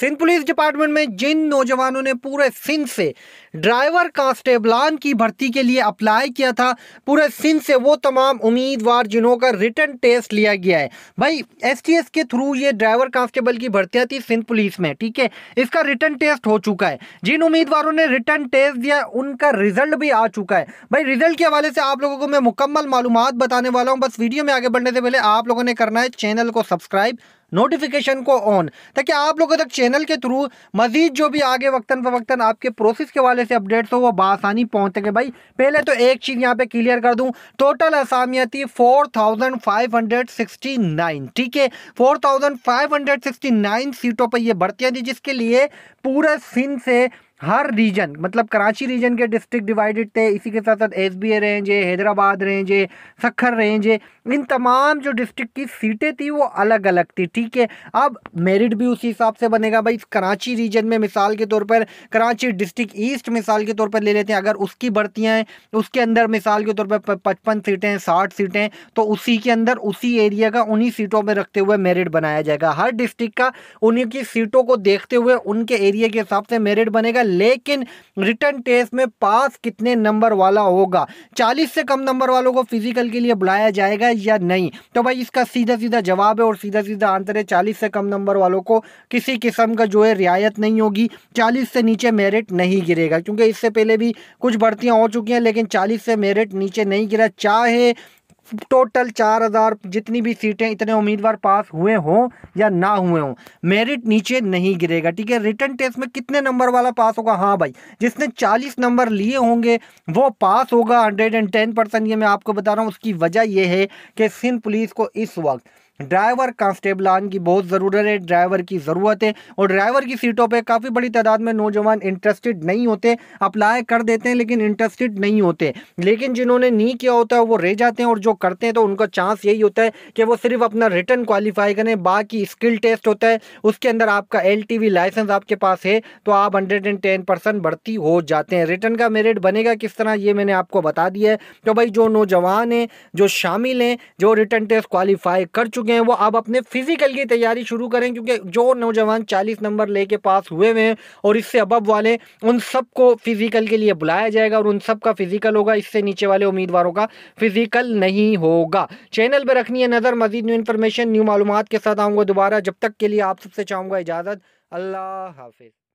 Sindh police department में जिन नौजवानों ने पूरे सिंध से ड्राइवर कांस्टेबलान की भर्ती के लिए अप्लाई किया था पूरे सिंध से वो तमाम उम्मीदवार जिन्हों का रिटर्न टेस्ट लिया गया है भाई एसटीएस के थ्रू ये ड्राइवर कांस्टेबल की भर्तियाँ थी सिंध पुलिस में ठीक है इसका रिटर्न टेस्ट हो चुका है जिन उम्मीदवारों ने रिटर्न टेस्ट दिया उनका रिजल्ट भी आ चुका है भाई रिजल्ट के हवाले से आप लोगों को मैं मुकम्मल मालूम बताने वाला हूँ बस वीडियो में आगे बढ़ने से पहले आप लोगों ने करना है चैनल को सब्सक्राइब नोटिफिकेशन को ऑन ताकि आप लोगों तक चैनल के थ्रू मजीद जो भी आगे वक्ता फवक्ता आपके प्रोसेस के वाले से अपडेट्स हो वो बासानी पहुँच सके भाई पहले तो एक चीज़ यहाँ पे क्लियर कर दूँ टोटल असामियती four thousand five hundred sixty nine ठीक है four thousand five hundred sixty nine सीटों पर यह भर्तियाँ थी जिसके लिए पूरे सिंध से हर रीजन मतलब कराची रीजन के डिस्ट्रिक्ट डिवाइडेड थे इसी के साथ साथ एस बी ए रेंज है हैदराबाद रेंज है सखर रेंज है इन तमाम जो डिस्ट्रिक्ट की सीटें थी वो अलग अलग थी ठीक है अब मेरिट भी उसी हिसाब से बनेगा भाई कराची रीजन में मिसाल के तौर पर कराची डिस्ट्रिक्ट ईस्ट मिसाल के तौर पर ले लेते हैं अगर उसकी भर्तियाँ हैं उसके अंदर मिसाल के तौर पर पचपन सीटें हैं साठ सीटें तो उसी के अंदर उसी एरिया का उन्हीं सीटों में रखते हुए मेरिट बनाया जाएगा हर डिस्ट्रिक्ट का उन्हीं की सीटों को देखते हुए उनके एरिया के हिसाब से मेरिट बनेगा लेकिन रिटर्न टेस्ट में पास कितने नंबर वाला होगा चालीस से कम नंबर वालों को फिजिकल के लिए बुलाया जाएगा या नहीं तो भाई इसका सीधा सीधा जवाब है और सीधा सीधा आंसर है चालीस से कम नंबर वालों को किसी किस्म का जो है रियायत नहीं होगी चालीस से नीचे मेरिट नहीं गिरेगा क्योंकि इससे पहले भी कुछ भर्तियाँ हो चुकी हैं लेकिन चालीस से मेरिट नीचे नहीं गिरा चाहे टोटल चार हज़ार जितनी भी सीटें इतने उम्मीदवार पास हुए हों या ना हुए हों मेरिट नीचे नहीं गिरेगा ठीक है रिटर्न टेस्ट में कितने नंबर वाला पास होगा हाँ भाई जिसने चालीस नंबर लिए होंगे वो पास होगा हंड्रेड एंड टेन परसेंट ये मैं आपको बता रहा हूँ उसकी वजह यह है कि सिंध पुलिस को इस वक्त ड्राइवर कांस्टेबलान की बहुत ज़रूरत है ड्राइवर की ज़रूरत है और ड्राइवर की सीटों पे काफ़ी बड़ी तादाद में नौजवान इंटरेस्टेड नहीं होते अप्लाई कर देते हैं लेकिन इंटरेस्टेड नहीं होते लेकिन जिन्होंने नहीं किया होता है वो रह जाते हैं और जो करते हैं तो उनका चांस यही होता है कि वो सिर्फ अपना रिटर्न क्वालिफाई करें बाकी स्किल टेस्ट होता है उसके अंदर आपका एल लाइसेंस आपके पास है तो आप हंड्रेड भर्ती हो जाते हैं रिटर्न का मेरिट बनेगा किस तरह ये मैंने आपको बता दिया है तो भाई जो नौजवान हैं जो शामिल हैं जो रिटर्न टेस्ट क्वालिफाई कर चुके चुके हैं वो अब अपने फिजिकल की तैयारी शुरू करें क्योंकि जो नौजवान चालीस नंबर लेके पास हुए हुए हैं और इससे अबब वाले उन सबको फिजिकल के लिए बुलाया जाएगा और उन सब का फिजिकल होगा इससे नीचे वाले उम्मीदवारों का फिजिकल नहीं होगा चैनल पर रखनी है नज़र मजीद न्यू इन्फॉर्मेशन न्यू मालूम के साथ आऊँगा दोबारा जब तक के लिए आप सबसे चाहूँगा इजाज़त अल्लाह हाफिज़